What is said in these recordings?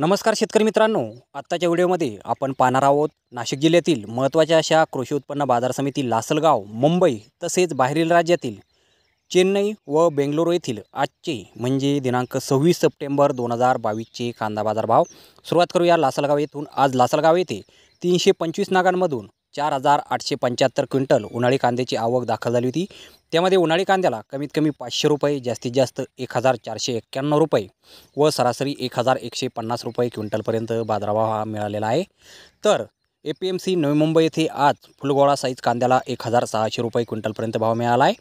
नमस्कार शेतकरी मित्रांनो आत्ताच्या व्हिडिओमध्ये आपण पाहणार आहोत नाशिक जिल्ह्यातील महत्त्वाच्या अशा कृषी उत्पन्न बाजार समिती लासलगाव मुंबई तसेच बाहेरील राज्यातील चेन्नई व बेंगलोर येथील आजचे म्हणजे दिनांक सव्वीस सप्टेंबर दोन हजार बावीसचे कांदा बाजारभाव सुरुवात करूया लासलगाव येथून आज लासलगाव येथे तीनशे पंचवीस नागांमधून चार हजार आठशे पंच्याहत्तर क्विंटल उन्हाळी कांद्याची आवक दाखल झाली होती त्यामध्ये उन्हाळी कांद्याला कमीत कमी पाचशे रुपये जास्तीत जास्त एक हजार चारशे एक्क्याण्णव रुपये व सरासरी एक हजार एकशे पन्नास रुपये क्विंटलपर्यंत बाजारभाव हा मिळालेला आहे तर ए पी एम सी नवी मुंबई येथे आज फुलगोळा साईज कांद्याला एक हजार सहाशे रुपये क्विंटलपर्यंत भाव मिळाला आहे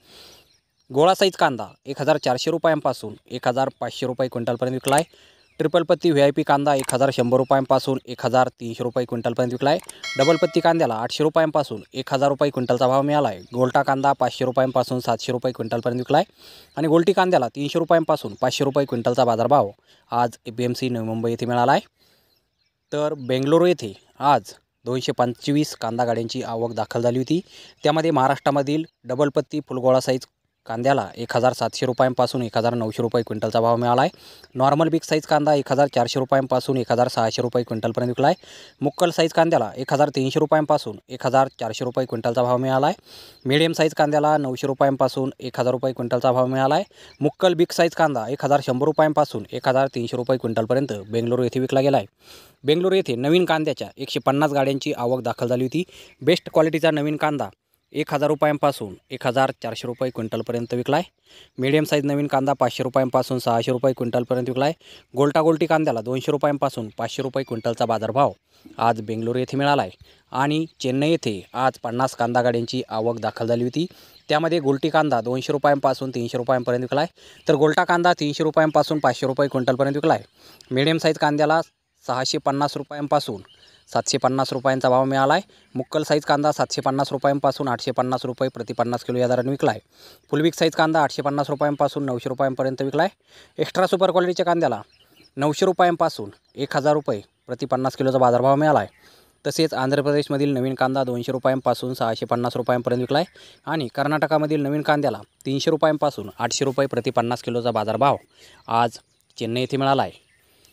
गोळा साईज कांदा एक हजार चारशे रुपयांपासून एक हजार पाचशे रुपये क्विंटलपर्यंत विकला आहे ट्रिपल पत्ती व्ही आय पी कांदा एक हजार शंभर रुपयांपासून एक हजार तीनशे रुपये क्विंटलपर्यंत विकला आहे डबल पत्ती कांद्याला आठशे रुपयांपासून एक हजार रुपये क्विंटलचा भाव मिळाला आहे गोल्टा कांदा पाचशे रुपयांपासून सातशे रुपये क्विंटलपर्यंत विकला आहे आणि गोल्टी कांद्याला तीनशे रुपयांपासून पाचशे रुपये क्विंटलचा बाजारभाव आज ए पी एम सी नवी मुंबई येथे मिळाला आहे तर बेंगलोरू येथे आज दोनशे पंचवीस कांदा गाड्यांची आवक दाखल झाली होती त्यामध्ये महाराष्ट्रामधील डबल पत्ती फुलगोळा साईज कांद्याला एक हजार सातशे रुपयांपासून एक हजार नऊशे रुपये क्विंटलचा भाव मिळाला आहे नॉर्मल बिग साईज कांदा एक हजार चारशे रुपयांपासून एक हजार सहाशे रुपये क्विंटलपर्यंत विकला आहे मुक्कल साईज कांद्याला एक हजार तीनशे रुपयांपासून एक हजार चारशे रुपये क्विंटलचा भाव मिळाला आहे मिडियम साईज कांद्याला नऊशे रुपयांपासून एक हजार रुपये क्विंटलचा भाव मिळाला आहे मुक्कल बिग साईज कांदा एक हजार शंभर रुपयांपासून एक हजार तीनशे रुपये क्विंटलपर्यंत बेंगलोर येथे विकला गेला आहे बेंगलोर येथे नवीन कांद्याच्या एकशे पन्नास गाड्यांची आवक दाखल झाली होती बेस्ट क्वालिटीचा नवीन कांदा एक हजार रुपयांपासून एक हजार चारशे रुपये क्विंटलपर्यंत विकला आहे मीडियम साईज नवीन कांदा पाचशे रुपयांपासून सहाशे रुपये क्विंटलपर्यंत विकला आहे गोल्टी कांद्याला दोनशे रुपयांपासून पाचशे रुपये क्विंटलचा बाजारभाव आज बेंगलोर येथे मिळाला आहे आणि चेन्नई येथे आज पन्नास कांदा गाड्यांची आवक दाखल झाली होती त्यामध्ये गोल्टी कांदा दोनशे रुपयांपासून तीनशे रुपयांपर्यंत विकला आहे तर गोल्टा कांदा तीनशे रुपयांपासून पाचशे रुपये क्विंटलपर्यंत विकला आहे मीडियम साईज कांद्याला सहाशे पन्नास रुपयांपासून सातशे पन्नास रुपयांचा भाव मिळाला आहे मुक्कल साईज कांदा सातशे पन्नास रुपयांपासून आठशे पन्नास रुपये प्रति पन्नास किलो या दराने विकला आहे फुलविक साईज कांदा आठशे पन्नास रुपयांपासून नऊशे रुपयांपर्यंत विकला आहे एक्स्ट्रा सुपर क्वालिटीच्या कांद्याला नऊशे रुपयांपासून एक हजार रुपये प्रति पन्नास किलोचा बाजारभाव मिळाला आहे तसेच आंध्र प्रदेशमधील नवीन कांदा दोनशे रुपयांपासून सहाशे पन्नास रुपयांपर्यंत विकला आहे आणि कर्नाटकामधील नवीन कांद्याला तीनशे रुपयांपासून आठशे रुपये प्रति पन्नास किलोचा बाजारभाव आज चेन्नई येथे मिळाला आहे